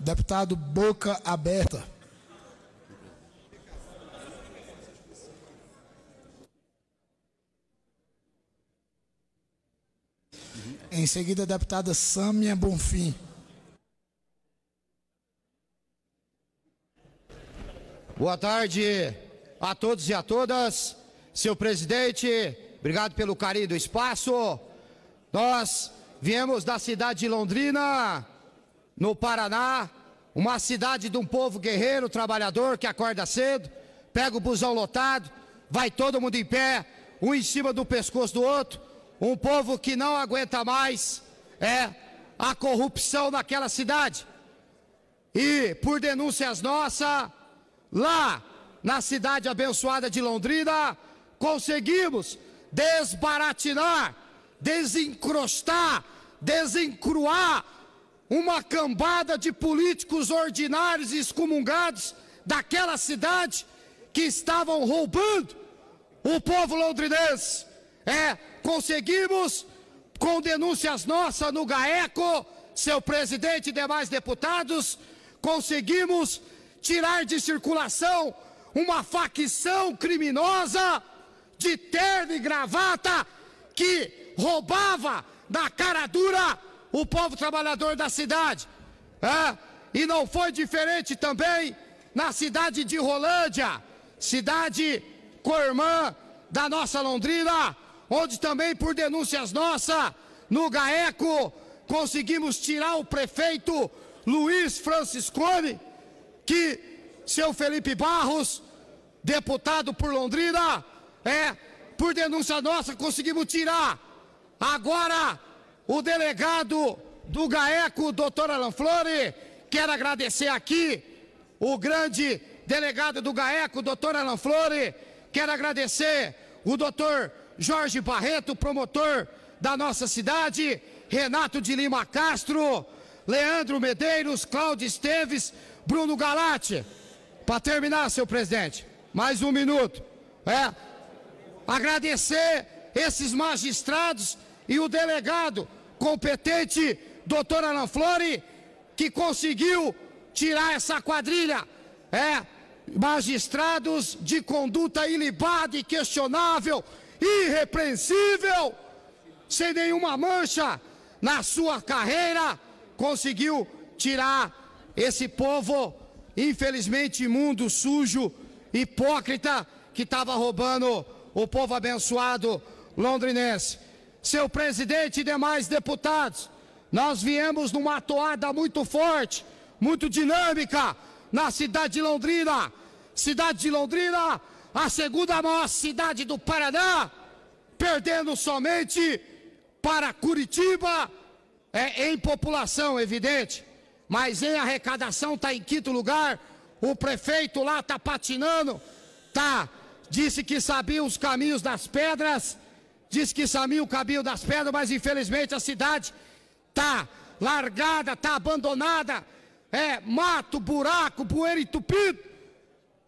Deputado Boca Aberta. Em seguida, a deputada Sâmia Bonfim. Boa tarde a todos e a todas. Seu presidente, obrigado pelo carinho do espaço. Nós viemos da cidade de Londrina no Paraná, uma cidade de um povo guerreiro, trabalhador, que acorda cedo, pega o busão lotado, vai todo mundo em pé, um em cima do pescoço do outro, um povo que não aguenta mais é a corrupção naquela cidade. E por denúncias nossas, lá na cidade abençoada de Londrina, conseguimos desbaratinar, desencrostar, desencruar uma cambada de políticos ordinários e excomungados daquela cidade que estavam roubando o povo londrinense. É, conseguimos, com denúncias nossas no GAECO, seu presidente e demais deputados, conseguimos tirar de circulação uma facção criminosa de terno e gravata que roubava da cara dura o povo trabalhador da cidade. É? E não foi diferente também na cidade de Rolândia, cidade cormã da nossa Londrina, onde também por denúncias nossas, no GAECO, conseguimos tirar o prefeito Luiz Franciscone, que seu Felipe Barros, deputado por Londrina, é, por denúncia nossa, conseguimos tirar. Agora o delegado do GAECO, doutor Alan Flore. Quero agradecer aqui o grande delegado do GAECO, doutor Alan Flore. Quero agradecer o doutor Jorge Barreto, promotor da nossa cidade, Renato de Lima Castro, Leandro Medeiros, Cláudio Esteves, Bruno Galate. Para terminar, seu presidente, mais um minuto. É, agradecer esses magistrados e o delegado competente doutora Ana Flore, que conseguiu tirar essa quadrilha. É, magistrados de conduta ilibada e questionável, irrepreensível, sem nenhuma mancha na sua carreira, conseguiu tirar esse povo, infelizmente imundo, sujo, hipócrita, que estava roubando o povo abençoado londrinense seu presidente e demais deputados, nós viemos numa atuada muito forte, muito dinâmica na cidade de Londrina. Cidade de Londrina, a segunda maior cidade do Paraná, perdendo somente para Curitiba, é, em população, evidente, mas em arrecadação está em quinto lugar. O prefeito lá está patinando, tá? Disse que sabia os caminhos das pedras diz que Samir o caminho das pedras, mas infelizmente a cidade está largada, está abandonada, é mato, buraco, poeira entupido,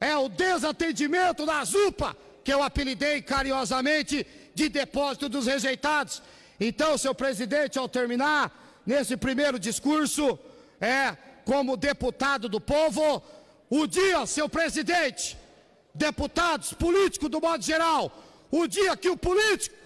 é o desatendimento da ZUPA, que eu apelidei carinhosamente de depósito dos rejeitados. Então, seu presidente, ao terminar nesse primeiro discurso, é como deputado do povo, o dia, seu presidente, deputados, políticos do modo geral, o dia que o político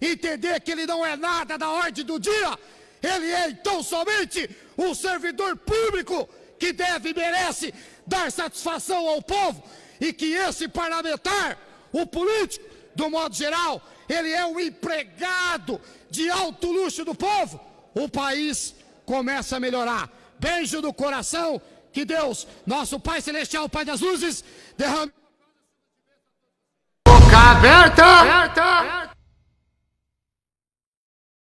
entender que ele não é nada da ordem do dia, ele é então somente um servidor público que deve e merece dar satisfação ao povo e que esse parlamentar, o político, do modo geral, ele é um empregado de alto luxo do povo, o país começa a melhorar. Beijo do coração, que Deus, nosso Pai Celestial, Pai das Luzes, derrame. Boca aberta! aberta. aberta.